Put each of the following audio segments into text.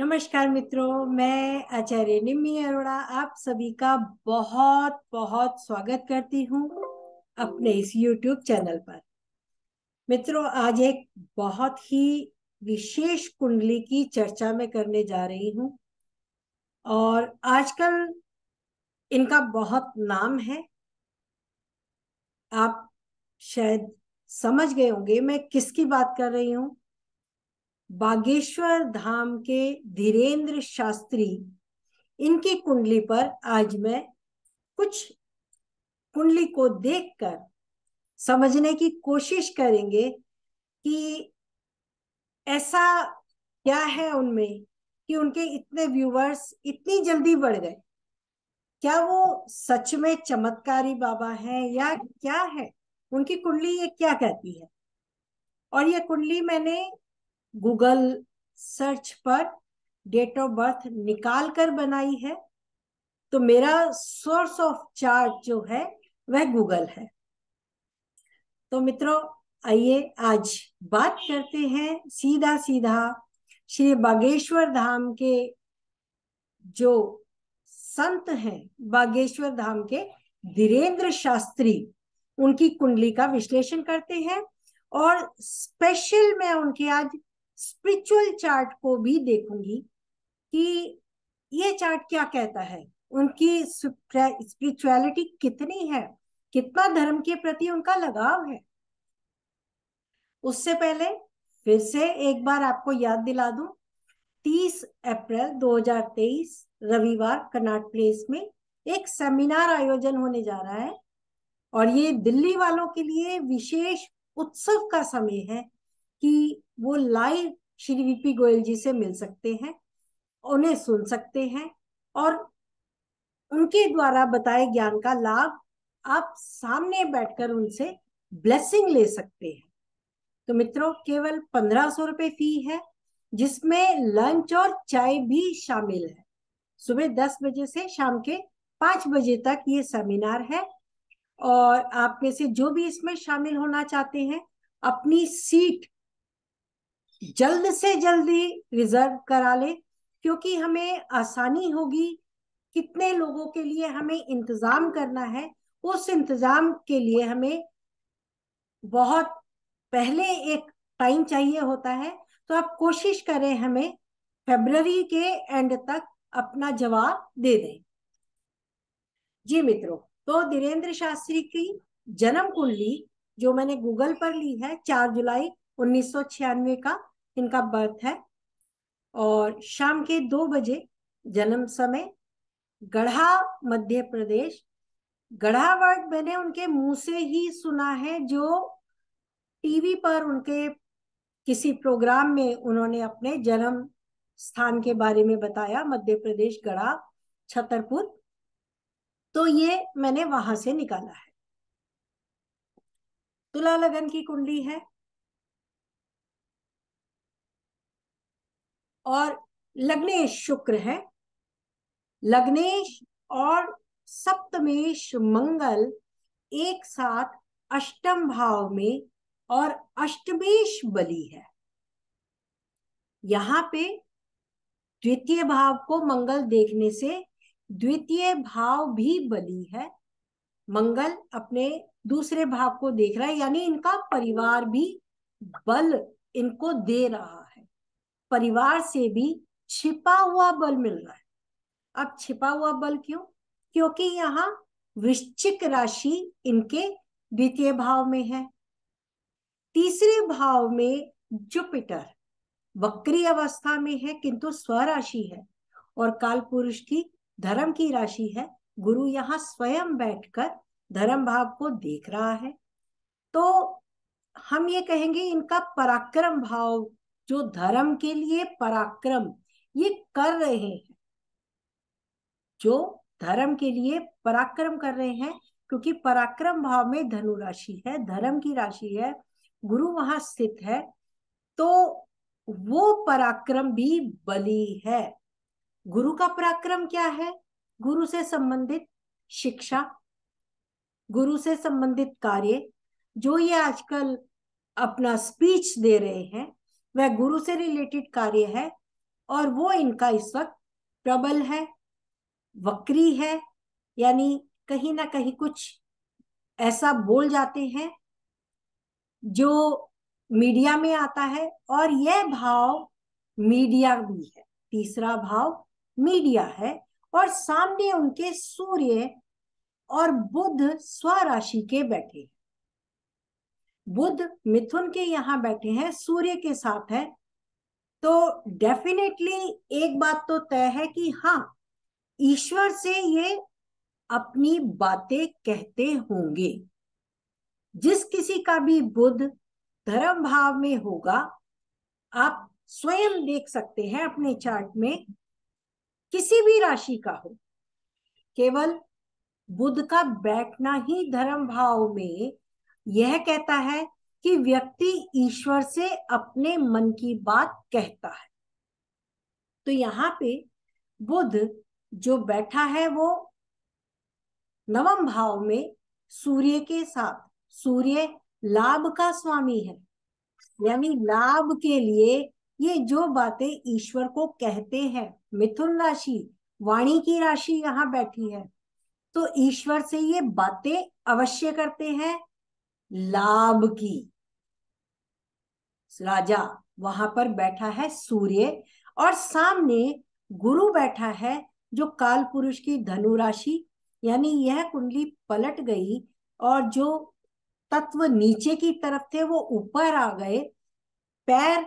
नमस्कार मित्रों मैं आचार्य निम्मी अरोड़ा आप सभी का बहुत बहुत स्वागत करती हूँ अपने इस YouTube चैनल पर मित्रों आज एक बहुत ही विशेष कुंडली की चर्चा में करने जा रही हूँ और आजकल इनका बहुत नाम है आप शायद समझ गए होंगे मैं किसकी बात कर रही हूँ बागेश्वर धाम के धीरेन्द्र शास्त्री इनकी कुंडली पर आज मैं कुछ कुंडली को देखकर समझने की कोशिश करेंगे कि ऐसा क्या है उनमें कि उनके इतने व्यूवर्स इतनी जल्दी बढ़ गए क्या वो सच में चमत्कारी बाबा हैं या क्या है उनकी कुंडली ये क्या कहती है और ये कुंडली मैंने गूगल सर्च पर डेट ऑफ बर्थ निकाल कर बनाई है तो मेरा सोर्स ऑफ चार्ज जो है वह गूगल है तो मित्रों आइए आज बात करते हैं सीधा सीधा श्री बागेश्वर धाम के जो संत हैं बागेश्वर धाम के धीरेन्द्र शास्त्री उनकी कुंडली का विश्लेषण करते हैं और स्पेशल मैं उनके आज स्पिरिचुअल चार्ट को भी देखूंगी कि ये चार्ट क्या कहता है उनकी स्पिरिचुअलिटी कितनी है कितना धर्म के प्रति उनका लगाव है उससे पहले फिर से एक बार आपको याद दिला दूं 30 अप्रैल 2023 रविवार कनाट प्लेस में एक सेमिनार आयोजन होने जा रहा है और ये दिल्ली वालों के लिए विशेष उत्सव का समय है कि वो लाइव श्री वीपी गोयल जी से मिल सकते हैं उन्हें सुन सकते हैं और उनके द्वारा बताए ज्ञान का लाभ आप सामने बैठकर उनसे ब्लेसिंग ले सकते हैं तो मित्रों केवल पंद्रह सौ रुपये फी है जिसमें लंच और चाय भी शामिल है सुबह दस बजे से शाम के पांच बजे तक ये सेमिनार है और आप में से जो भी इसमें शामिल होना चाहते हैं अपनी सीट जल्द से जल्दी रिजर्व करा ले क्योंकि हमें आसानी होगी कितने लोगों के लिए हमें इंतजाम करना है उस इंतजाम के लिए हमें बहुत पहले एक टाइम चाहिए होता है तो आप कोशिश करें हमें फेबररी के एंड तक अपना जवाब दे दें जी मित्रों तो धीरेन्द्र शास्त्री की जन्म कुंडली जो मैंने गूगल पर ली है चार जुलाई उन्नीस का इनका बर्थ है और शाम के दो बजे जन्म समय गढ़ा मध्य प्रदेश गढ़ा वर्ड मैंने उनके मुंह से ही सुना है जो टीवी पर उनके किसी प्रोग्राम में उन्होंने अपने जन्म स्थान के बारे में बताया मध्य प्रदेश गढ़ा छतरपुर तो ये मैंने वहां से निकाला है तुला लगन की कुंडली है और लग्नेश शुक्र है लग्नेश और सप्तमेश मंगल एक साथ अष्टम भाव में और अष्टमेश बली है यहाँ पे द्वितीय भाव को मंगल देखने से द्वितीय भाव भी बली है मंगल अपने दूसरे भाव को देख रहा है यानी इनका परिवार भी बल इनको दे रहा परिवार से भी छिपा हुआ बल मिल रहा है अब छिपा हुआ बल क्यों क्योंकि यहाँ वृश्चिक राशि इनके द्वितीय भाव में है तीसरे भाव में जुपिटर वक्री अवस्था में है किंतु स्वराशि है और काल पुरुष की धर्म की राशि है गुरु यहाँ स्वयं बैठकर धर्म भाव को देख रहा है तो हम ये कहेंगे इनका पराक्रम भाव जो धर्म के लिए पराक्रम ये कर रहे हैं जो धर्म के लिए पराक्रम कर रहे हैं क्योंकि पराक्रम भाव में धनु राशि है धर्म की राशि है गुरु वहां स्थित है तो वो पराक्रम भी बलि है गुरु का पराक्रम क्या है गुरु से संबंधित शिक्षा गुरु से संबंधित कार्य जो ये आजकल अपना स्पीच दे रहे हैं वह गुरु से रिलेटेड कार्य है और वो इनका इस वक्त प्रबल है वक्री है यानी कहीं ना कहीं कुछ ऐसा बोल जाते हैं जो मीडिया में आता है और यह भाव मीडिया भी है तीसरा भाव मीडिया है और सामने उनके सूर्य और बुध स्वराशि के बैठे हैं बुद्ध मिथुन के यहाँ बैठे हैं सूर्य के साथ है तो डेफिनेटली एक बात तो तय है कि हाँ ईश्वर से ये अपनी बातें कहते होंगे जिस किसी का भी बुद्ध धर्म भाव में होगा आप स्वयं देख सकते हैं अपने चार्ट में किसी भी राशि का हो केवल बुद्ध का बैठना ही धर्म भाव में यह कहता है कि व्यक्ति ईश्वर से अपने मन की बात कहता है तो यहाँ पे बुद्ध जो बैठा है वो नवम भाव में सूर्य के साथ सूर्य लाभ का स्वामी है यानी लाभ के लिए ये जो बातें ईश्वर को कहते हैं मिथुन राशि वाणी की राशि यहाँ बैठी है तो ईश्वर से ये बातें अवश्य करते हैं लाभ की राजा वहां पर बैठा है सूर्य और सामने गुरु बैठा है जो काल पुरुष की धनु राशि यानी यह कुंडली पलट गई और जो तत्व नीचे की तरफ थे वो ऊपर आ गए पैर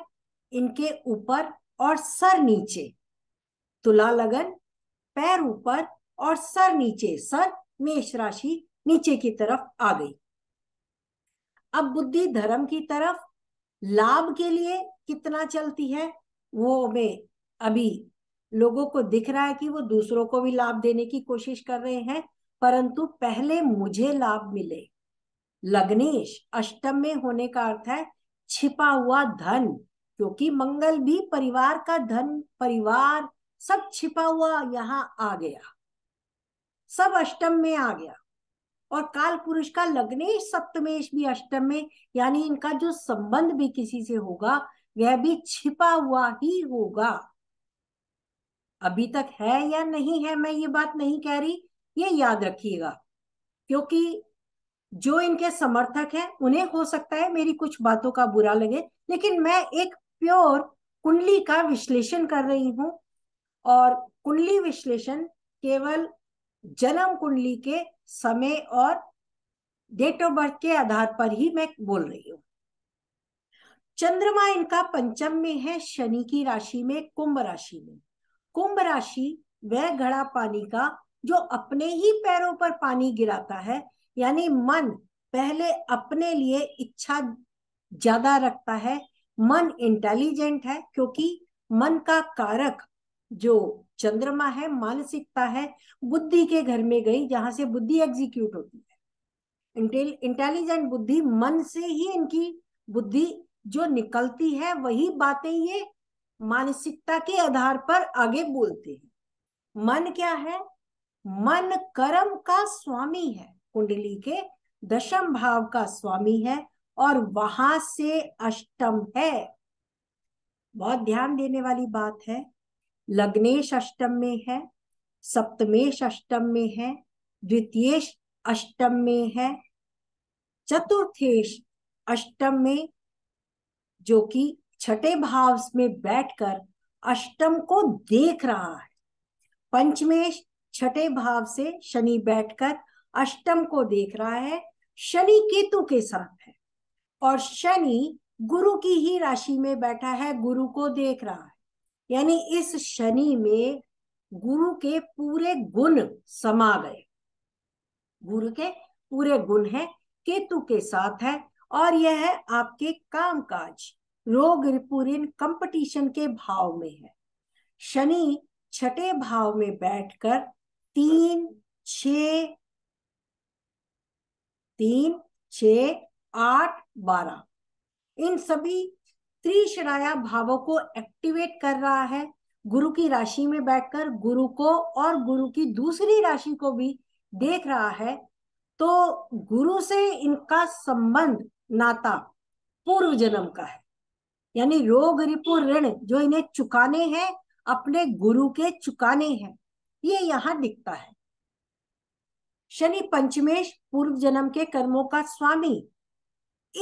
इनके ऊपर और सर नीचे तुला लगन पैर ऊपर और सर नीचे सर मेष राशि नीचे की तरफ आ गई अब बुद्धि धर्म की तरफ लाभ के लिए कितना चलती है वो हमें अभी लोगों को दिख रहा है कि वो दूसरों को भी लाभ देने की कोशिश कर रहे हैं परंतु पहले मुझे लाभ मिले लग्नेश अष्टम में होने का अर्थ है छिपा हुआ धन क्योंकि मंगल भी परिवार का धन परिवार सब छिपा हुआ यहाँ आ गया सब अष्टम में आ गया और काल पुरुष का लग्नेश सप्तमेश भी अष्टम में यानी इनका जो संबंध भी किसी से होगा वह भी छिपा हुआ ही होगा अभी तक है या नहीं है मैं ये बात नहीं कह रही ये याद रखिएगा क्योंकि जो इनके समर्थक हैं उन्हें हो सकता है मेरी कुछ बातों का बुरा लगे लेकिन मैं एक प्योर कुंडली का विश्लेषण कर रही हूं और कुंडली विश्लेषण केवल जन्म कुंडली के समय और डेट ऑफ बर्थ के आधार पर ही मैं बोल रही हूँ चंद्रमा इनका पंचम में है शनि की राशि में कुंभ राशि में कुंभ राशि वह घड़ा पानी का जो अपने ही पैरों पर पानी गिराता है यानी मन पहले अपने लिए इच्छा ज्यादा रखता है मन इंटेलिजेंट है क्योंकि मन का कारक जो चंद्रमा है मानसिकता है बुद्धि के घर में गई जहां से बुद्धि एग्जीक्यूट होती है इंटेलिजेंट बुद्धि मन से ही इनकी बुद्धि जो निकलती है वही बातें ये मानसिकता के आधार पर आगे बोलते हैं मन क्या है मन कर्म का स्वामी है कुंडली के दशम भाव का स्वामी है और वहां से अष्टम है बहुत ध्यान देने वाली बात है लग्नेश अष्टम में है सप्तमेश अष्टम में है द्वितीयेश अष्टम में है चतुर्थेश अष्टम में जो कि छठे भाव में बैठकर अष्टम को देख रहा है पंचमेश छठे भाव से शनि बैठकर अष्टम को देख रहा है शनि केतु के साथ है और शनि गुरु की ही राशि में बैठा है गुरु को देख रहा है यानी इस शनि में गुरु के पूरे गुण समा गए गुरु के पूरे गुण है केतु के साथ है और यह है आपके कामकाज रोग रिपुरिन कंपटीशन के भाव में है शनि छठे भाव में बैठकर तीन छ तीन छ आठ बारह इन सभी त्रिशराया भावों को एक्टिवेट कर रहा है गुरु की राशि में बैठकर गुरु को और गुरु की दूसरी राशि को भी देख रहा है तो गुरु से इनका संबंध नाता पूर्व जन्म का है यानी रोग रिपु ऋण जो इन्हें चुकाने हैं अपने गुरु के चुकाने हैं ये यहाँ दिखता है शनि पंचमेश पूर्व जन्म के कर्मों का स्वामी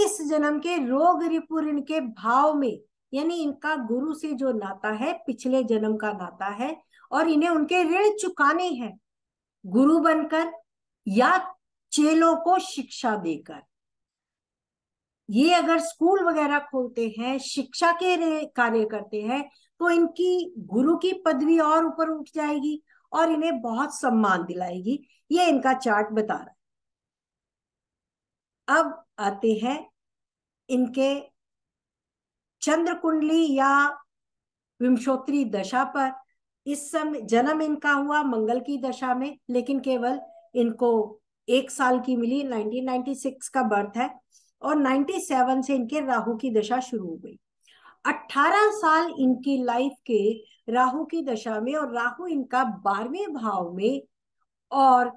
इस जन्म के रोग रिपूर्ण के भाव में यानी इनका गुरु से जो नाता है पिछले जन्म का नाता है और इन्हें उनके ऋण चुकाने हैं गुरु बनकर या चेलों को शिक्षा देकर ये अगर स्कूल वगैरह खोलते हैं शिक्षा के कार्य करते हैं तो इनकी गुरु की पदवी और ऊपर उठ जाएगी और इन्हें बहुत सम्मान दिलाएगी ये इनका चार्ट बता रहा है अब आते हैं इनके चंद्र कुंडली या विमशोत्री दशा पर इस समय जन्म इनका हुआ मंगल की दशा में लेकिन केवल इनको एक साल की मिली 1996 का बर्थ है और 97 से इनके राहु की दशा शुरू हो गई 18 साल इनकी लाइफ के राहु की दशा में और राहु इनका बारहवें भाव में और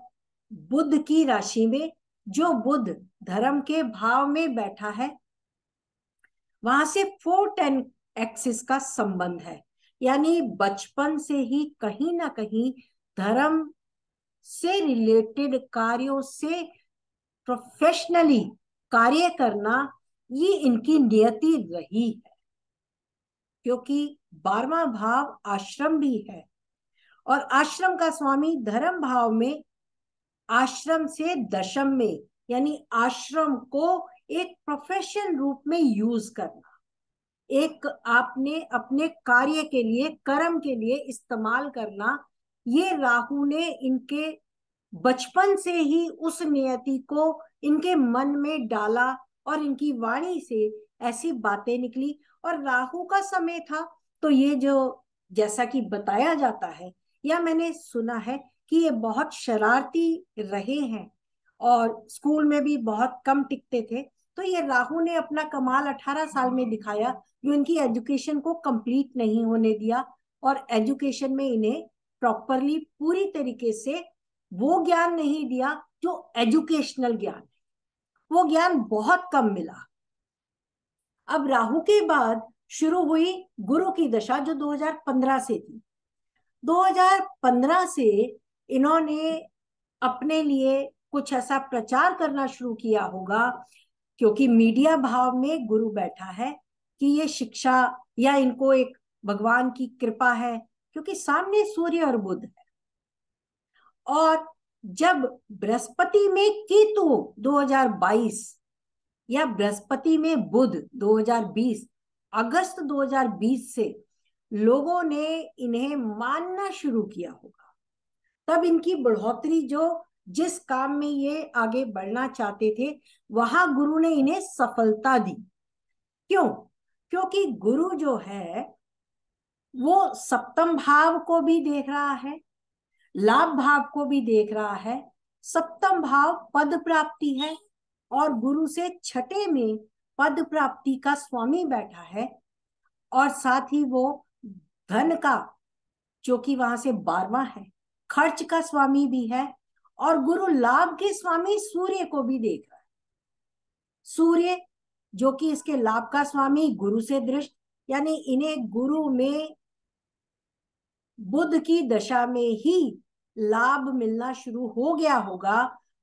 बुद्ध की राशि में जो बुद्ध धर्म के भाव में बैठा है वहां से फोर टेन एक्सिस का संबंध है यानी बचपन से ही कहीं ना कहीं धर्म से रिलेटेड कार्यों से प्रोफेशनली कार्य करना ये इनकी नियति रही है क्योंकि बारवा भाव आश्रम भी है और आश्रम का स्वामी धर्म भाव में आश्रम से दशम में यानी आश्रम को एक प्रोफेशन रूप में यूज करना एक आपने अपने कार्य के लिए कर्म के लिए इस्तेमाल करना ये राहु ने इनके बचपन से ही उस नियति को इनके मन में डाला और इनकी वाणी से ऐसी बातें निकली और राहु का समय था तो ये जो जैसा कि बताया जाता है या मैंने सुना है कि ये बहुत शरारती रहे हैं और स्कूल में भी बहुत कम टिकते थे तो ये राहु ने अपना कमाल 18 साल में दिखाया जो इनकी एजुकेशन को कंप्लीट नहीं होने दिया और एजुकेशन में इन्हें प्रॉपरली पूरी तरीके से वो ज्ञान नहीं दिया जो एजुकेशनल ज्ञान वो ज्ञान बहुत कम मिला अब राहु के बाद शुरू हुई गुरु की दशा जो 2015 से थी 2015 से इन्होंने अपने लिए कुछ ऐसा प्रचार करना शुरू किया होगा क्योंकि मीडिया भाव में गुरु बैठा है कि ये शिक्षा या इनको एक भगवान की कृपा है क्योंकि सामने सूर्य और बुद्ध है और जब बृहस्पति में केतु 2022 या बृहस्पति में बुध 2020 अगस्त 2020 से लोगों ने इन्हें मानना शुरू किया होगा तब इनकी बढ़ोतरी जो जिस काम में ये आगे बढ़ना चाहते थे वहां गुरु ने इन्हें सफलता दी क्यों क्योंकि गुरु जो है वो सप्तम भाव को भी देख रहा है लाभ भाव को भी देख रहा है सप्तम भाव पद प्राप्ति है और गुरु से छठे में पद प्राप्ति का स्वामी बैठा है और साथ ही वो धन का जो कि वहां से बारवा है खर्च का स्वामी भी है और गुरु लाभ के स्वामी सूर्य को भी देख रहा है सूर्य जो कि इसके लाभ का स्वामी गुरु से दृष्ट यानी इन्हें गुरु में बुद्ध की दशा में ही लाभ मिलना शुरू हो गया होगा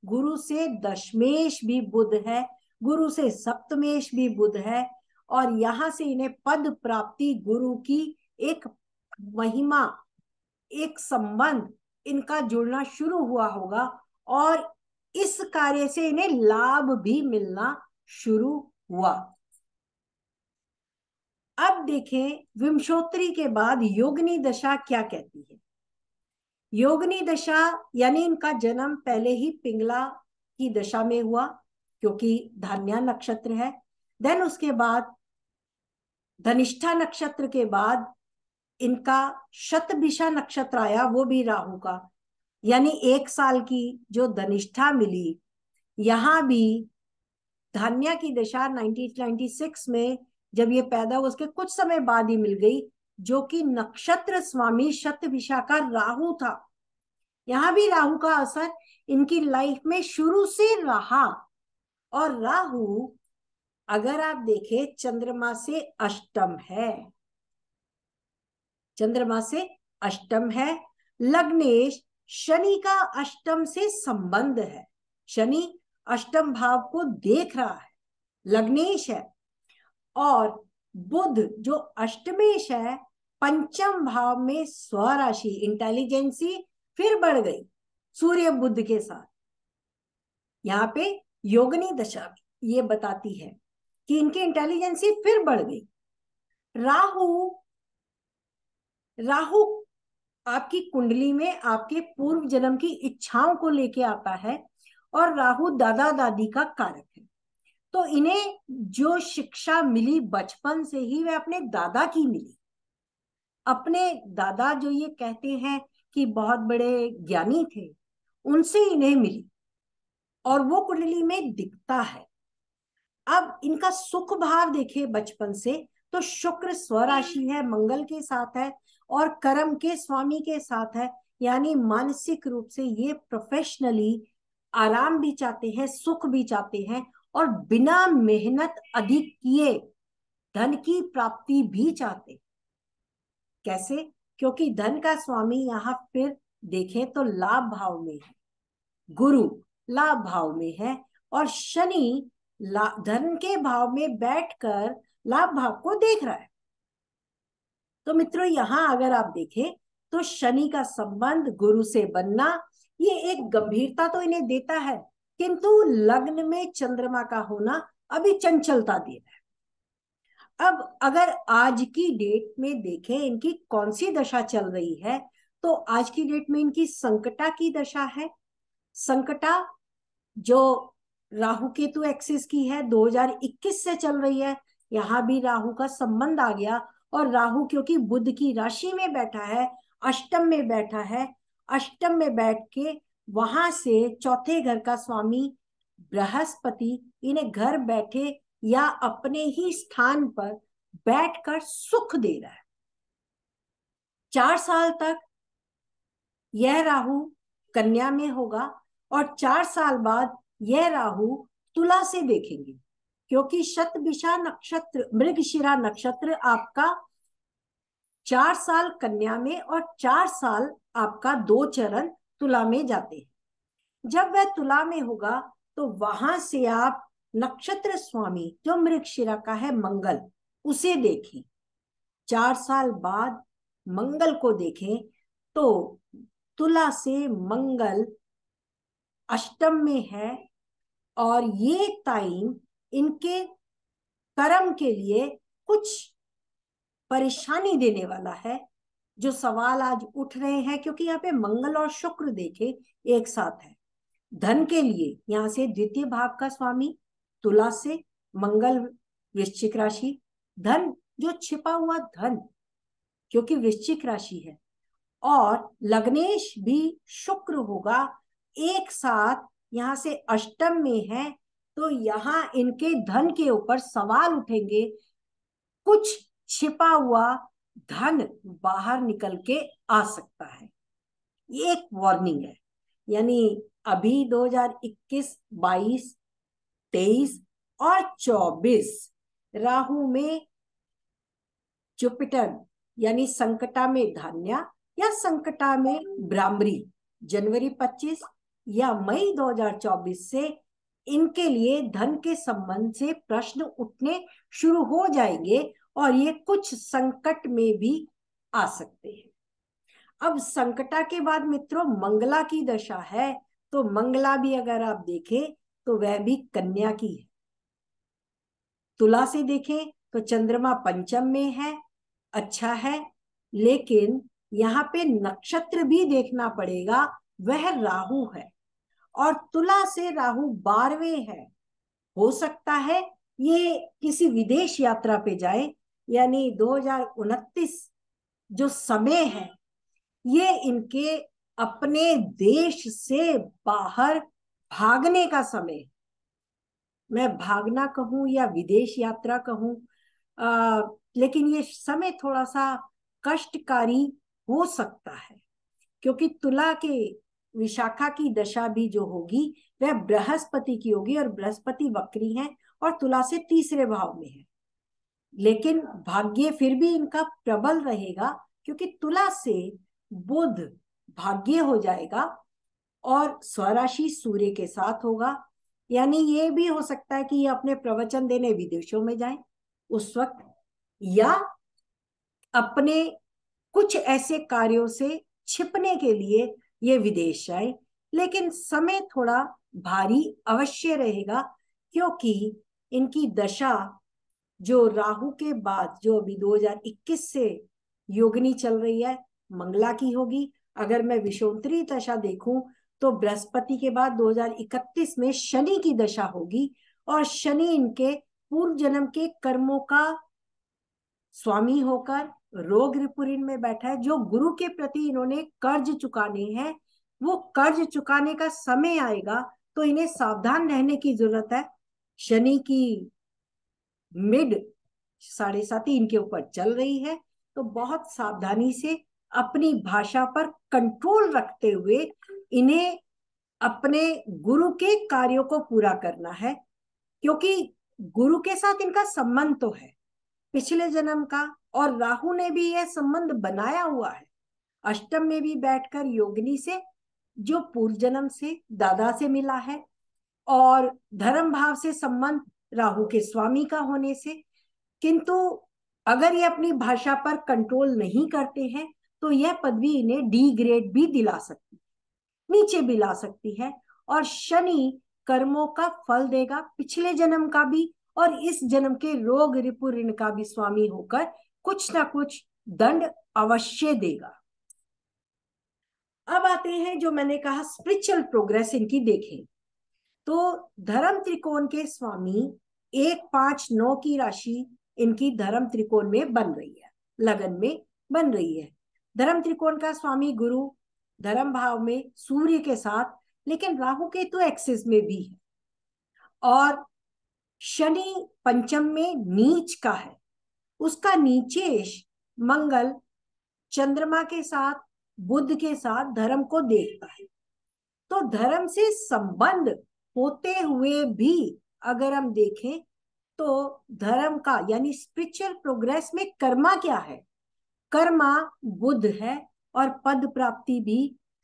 गुरु से दशमेश भी बुद्ध है गुरु से सप्तमेश भी बुद्ध है और यहां से इन्हें पद प्राप्ति गुरु की एक महिमा एक संबंध इनका जुड़ना शुरू हुआ होगा और इस कार्य से इन्हें लाभ भी मिलना शुरू हुआ अब देखें विमशोत्री के बाद योगनी दशा क्या कहती है योगनी दशा यानी इनका जन्म पहले ही पिंगला की दशा में हुआ क्योंकि धान्या नक्षत्र है देन उसके बाद धनिष्ठा नक्षत्र के बाद इनका शतभिषा नक्षत्र आया वो भी राहु का यानी एक साल की जो धनिष्ठा मिली यहाँ भी धान्या की दशा 1996 में जब ये पैदा हुआ उसके कुछ समय बाद ही मिल गई जो कि नक्षत्र स्वामी शतभिषा का राहु था यहाँ भी राहु का असर इनकी लाइफ में शुरू से रहा और राहु अगर आप देखें चंद्रमा से अष्टम है चंद्रमा से अष्टम है लग्नेश शनि का अष्टम से संबंध है शनि अष्टम भाव को देख रहा है लग्नेश है और बुध जो अष्टमेश है पंचम भाव में स्वराशि इंटेलिजेंसी फिर बढ़ गई सूर्य बुद्ध के साथ यहाँ पे योगनी दशा ये बताती है कि इनकी इंटेलिजेंसी फिर बढ़ गई राहु राहु आपकी कुंडली में आपके पूर्व जन्म की इच्छाओं को लेके आता है और राहु दादा दादी का कारक है तो इन्हें जो शिक्षा मिली बचपन से ही वह अपने दादा की मिली अपने दादा जो ये कहते हैं कि बहुत बड़े ज्ञानी थे उनसे इन्हें मिली और वो कुंडली में दिखता है अब इनका सुख भाव देखे बचपन से तो शुक्र स्वराशि है मंगल के साथ है और कर्म के स्वामी के साथ है यानी मानसिक रूप से ये प्रोफेशनली आराम भी चाहते हैं सुख भी चाहते हैं और बिना मेहनत अधिक किए धन की प्राप्ति भी चाहते कैसे क्योंकि धन का स्वामी यहाँ फिर देखें तो लाभ भाव में है गुरु लाभ भाव में है और शनि धन के भाव में बैठकर लाभ भाव को देख रहा है तो मित्रों यहाँ अगर आप देखें तो शनि का संबंध गुरु से बनना ये एक गंभीरता तो इन्हें देता है किंतु लग्न में चंद्रमा का होना अभी चंचलता दे रहा है अब अगर आज की डेट में देखें इनकी कौन सी दशा चल रही है तो आज की डेट में इनकी संकटा की दशा है संकटा जो राहु केतु एक्सिस की है 2021 से चल रही है यहां भी राहु का संबंध आ गया और राहु क्योंकि बुद्ध की राशि में बैठा है अष्टम में बैठा है अष्टम में बैठ के वहां से चौथे घर का स्वामी बृहस्पति इन्हें घर बैठे या अपने ही स्थान पर बैठकर सुख दे रहा है चार साल तक यह राहु कन्या में होगा और चार साल बाद यह राहु तुला से देखेंगे क्योंकि शतभिशा नक्षत्र मृगशिरा नक्षत्र आपका चार साल कन्या में और चार साल आपका दो चरण तुला में जाते हैं जब वह तुला में होगा तो वहां से आप नक्षत्र स्वामी जो मृगशिरा का है मंगल उसे देखें चार साल बाद मंगल को देखें तो तुला से मंगल अष्टम में है और ये टाइम इनके कर्म के लिए कुछ परेशानी देने वाला है जो सवाल आज उठ रहे हैं क्योंकि यहाँ पे मंगल और शुक्र देखे एक साथ है धन के लिए यहाँ से द्वितीय भाव का स्वामी तुला से मंगल वृश्चिक राशि धन जो छिपा हुआ धन क्योंकि वृश्चिक राशि है और लग्नेश भी शुक्र होगा एक साथ यहाँ से अष्टम में है तो यहाँ इनके धन के ऊपर सवाल उठेंगे कुछ छिपा हुआ धन बाहर निकल के आ सकता है ये एक वार्निंग है यानी अभी 2021 22 23 और 24 राहु में जुपिटर यानी संकटा में धान्या या संकटा में ब्राह्मरी जनवरी 25 या मई 2024 से इनके लिए धन के संबंध से प्रश्न उठने शुरू हो जाएंगे और ये कुछ संकट में भी आ सकते हैं अब संकटा के बाद मित्रों मंगला की दशा है तो मंगला भी अगर आप देखें तो वह भी कन्या की है तुला से देखें तो चंद्रमा पंचम में है अच्छा है लेकिन यहाँ पे नक्षत्र भी देखना पड़ेगा वह राहु है और तुला से राहु बारहवें है हो सकता है ये किसी विदेश यात्रा पे जाए यानी दो जो समय है ये इनके अपने देश से बाहर भागने का समय मैं भागना कहूं या विदेश यात्रा आ, लेकिन ये समय थोड़ा सा कष्टकारी हो सकता है क्योंकि तुला के विशाखा की दशा भी जो होगी वह बृहस्पति की होगी और बृहस्पति वक्री है और तुला से तीसरे भाव में है लेकिन भाग्य फिर भी इनका प्रबल रहेगा क्योंकि तुला से बुध भाग्य हो जाएगा और स्वराशि सूर्य के साथ होगा यानी ये भी हो सकता है कि ये अपने प्रवचन देने विदेशों में जाए उस वक्त या अपने कुछ ऐसे कार्यों से छिपने के लिए ये विदेश जाए लेकिन समय थोड़ा भारी अवश्य रहेगा क्योंकि इनकी दशा जो राहु के बाद जो अभी 2021 से योगिनी चल रही है मंगला की होगी अगर मैं विषोत्तरी दशा देखूं तो बृहस्पति के बाद 2031 में शनि की दशा होगी और शनि इनके पूर्व जन्म के कर्मों का स्वामी होकर रोग रिपुरीन में बैठा है जो गुरु के प्रति इन्होंने कर्ज चुकाने हैं वो कर्ज चुकाने का समय आएगा तो इन्हें सावधान रहने की जरूरत है शनि की मिड साढ़े साथी इनके ऊपर चल रही है तो बहुत सावधानी से अपनी भाषा पर कंट्रोल रखते हुए इन्हें अपने गुरु के कार्यों को पूरा करना है क्योंकि गुरु के साथ इनका संबंध तो है पिछले जन्म का और राहु ने भी यह संबंध बनाया हुआ है अष्टम में भी बैठकर योगिनी से जो पूर्व जन्म से दादा से मिला है और धर्म भाव से संबंध राहु के स्वामी का होने से किंतु अगर ये अपनी भाषा पर कंट्रोल नहीं करते हैं तो यह पदवी इन्हें डी ग्रेड भी दिला सकती है नीचे भी ला सकती है और शनि कर्मों का फल देगा पिछले जन्म का भी और इस जन्म के रोग रिपु ऋण का भी स्वामी होकर कुछ ना कुछ दंड अवश्य देगा अब आते हैं जो मैंने कहा स्पिरिचुअल प्रोग्रेस इनकी देखें तो धर्म त्रिकोण के स्वामी एक पांच नौ की राशि इनकी धर्म त्रिकोण में बन रही है लगन में बन रही है धर्म त्रिकोण का स्वामी गुरु धर्म भाव में सूर्य के साथ लेकिन राहु के तो एक्सिस में भी है और शनि पंचम में नीच का है उसका नीचेश मंगल चंद्रमा के साथ बुद्ध के साथ धर्म को देखता है तो धर्म से संबंध होते हुए भी अगर हम देखें तो धर्म का यानी स्पिरिचुअल प्रोग्रेस में कर्मा क्या है कर्मा बुद्ध है और पद प्राप्ति भी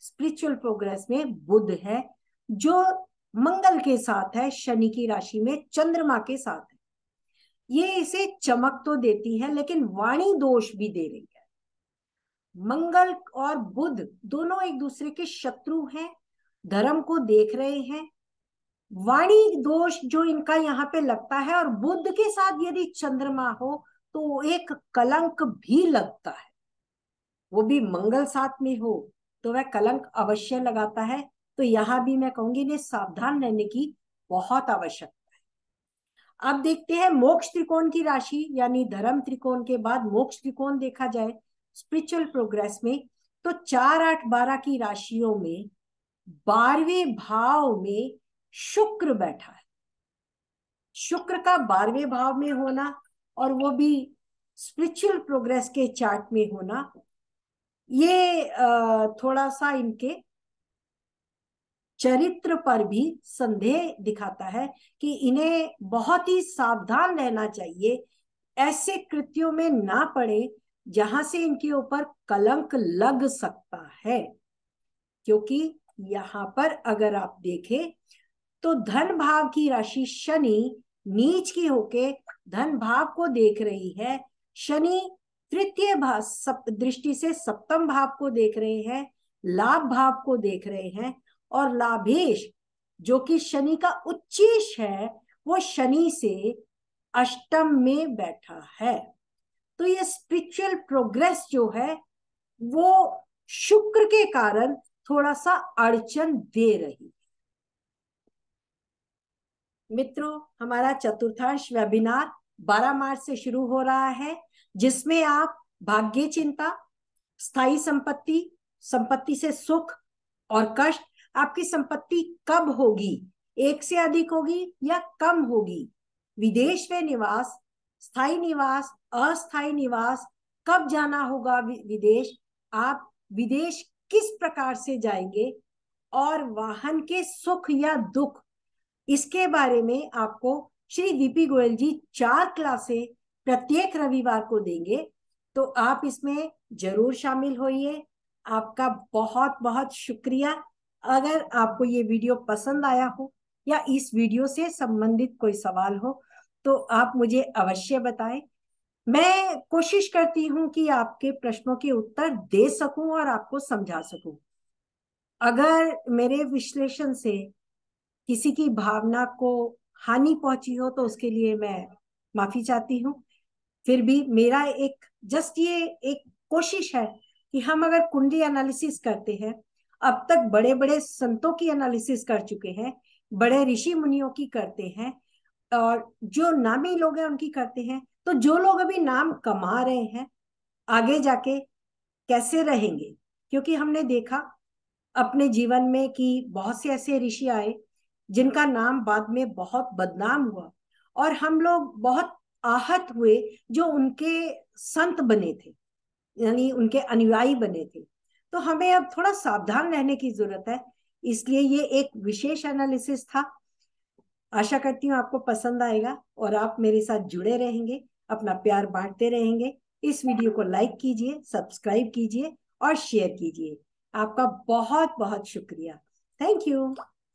स्पिरिचुअल प्रोग्रेस में बुद्ध है जो मंगल के साथ है शनि की राशि में चंद्रमा के साथ है ये इसे चमक तो देती है लेकिन वाणी दोष भी दे रही है मंगल और बुद्ध दोनों एक दूसरे के शत्रु हैं धर्म को देख रहे हैं वाणी दोष जो इनका यहाँ पे लगता है और बुद्ध के साथ यदि चंद्रमा हो तो एक कलंक भी लगता है वो भी मंगल साथ में हो तो वह कलंक अवश्य लगाता है तो यहां भी मैं कहूंगी इन्हें सावधान रहने की बहुत आवश्यकता अब देखते हैं मोक्ष त्रिकोण की राशि यानी धर्म त्रिकोण के बाद मोक्ष त्रिकोण देखा जाए स्पिरिचुअल प्रोग्रेस में तो चार आठ बारह की राशियों में बारहवें भाव में शुक्र बैठा है शुक्र का बारहवें भाव में होना और वो भी स्पिरिचुअल प्रोग्रेस के चार्ट में होना ये थोड़ा सा इनके चरित्र पर भी संदेह दिखाता है कि इन्हें बहुत ही सावधान रहना चाहिए ऐसे कृत्यों में ना पड़े जहां से इनके ऊपर कलंक लग सकता है क्योंकि यहाँ पर अगर आप देखें तो धन भाव की राशि शनि नीच की होके धन भाव को देख रही है शनि तृतीय भाव सप्त दृष्टि से सप्तम भाव को देख रहे हैं लाभ भाव को देख रहे हैं और लाभेश जो कि शनि का उच्चेश है वो शनि से अष्टम में बैठा है तो ये स्पिरिचुअल प्रोग्रेस जो है वो शुक्र के कारण थोड़ा सा अड़चन दे रही है मित्रों हमारा चतुर्थांश वेबिनार 12 मार्च से शुरू हो रहा है जिसमें आप भाग्य चिंता स्थायी संपत्ति संपत्ति से सुख और कष्ट आपकी संपत्ति कब होगी एक से अधिक होगी या कम होगी विदेश में निवास स्थायी निवास अस्थायी निवास कब जाना होगा विदेश आप विदेश किस प्रकार से जाएंगे और वाहन के सुख या दुख इसके बारे में आपको श्री दीपी गोयल जी चार क्लासे प्रत्येक रविवार को देंगे तो आप इसमें जरूर शामिल होइए आपका बहुत बहुत शुक्रिया अगर आपको ये वीडियो पसंद आया हो या इस वीडियो से संबंधित कोई सवाल हो तो आप मुझे अवश्य बताएं मैं कोशिश करती हूं कि आपके प्रश्नों के उत्तर दे सकूं और आपको समझा सकूं अगर मेरे विश्लेषण से किसी की भावना को हानि पहुंची हो तो उसके लिए मैं माफी चाहती हूँ फिर भी मेरा एक जस्ट ये एक कोशिश है कि हम अगर कुंडली एनालिसिस करते हैं अब तक बड़े बड़े संतों की एनालिसिस कर चुके हैं बड़े ऋषि मुनियों की करते हैं और जो नामी लोग हैं उनकी करते हैं तो जो लोग अभी नाम कमा रहे हैं आगे जाके कैसे रहेंगे क्योंकि हमने देखा अपने जीवन में कि बहुत से ऐसे ऋषि आए जिनका नाम बाद में बहुत बदनाम हुआ और हम लोग बहुत आहत हुए जो उनके संत बने थे यानी उनके अनुयायी बने थे तो हमें अब थोड़ा सावधान रहने की जरूरत है इसलिए ये एक विशेष एनालिसिस था आशा करती हूँ आपको पसंद आएगा और आप मेरे साथ जुड़े रहेंगे अपना प्यार बांटते रहेंगे इस वीडियो को लाइक कीजिए सब्सक्राइब कीजिए और शेयर कीजिए आपका बहुत बहुत शुक्रिया थैंक यू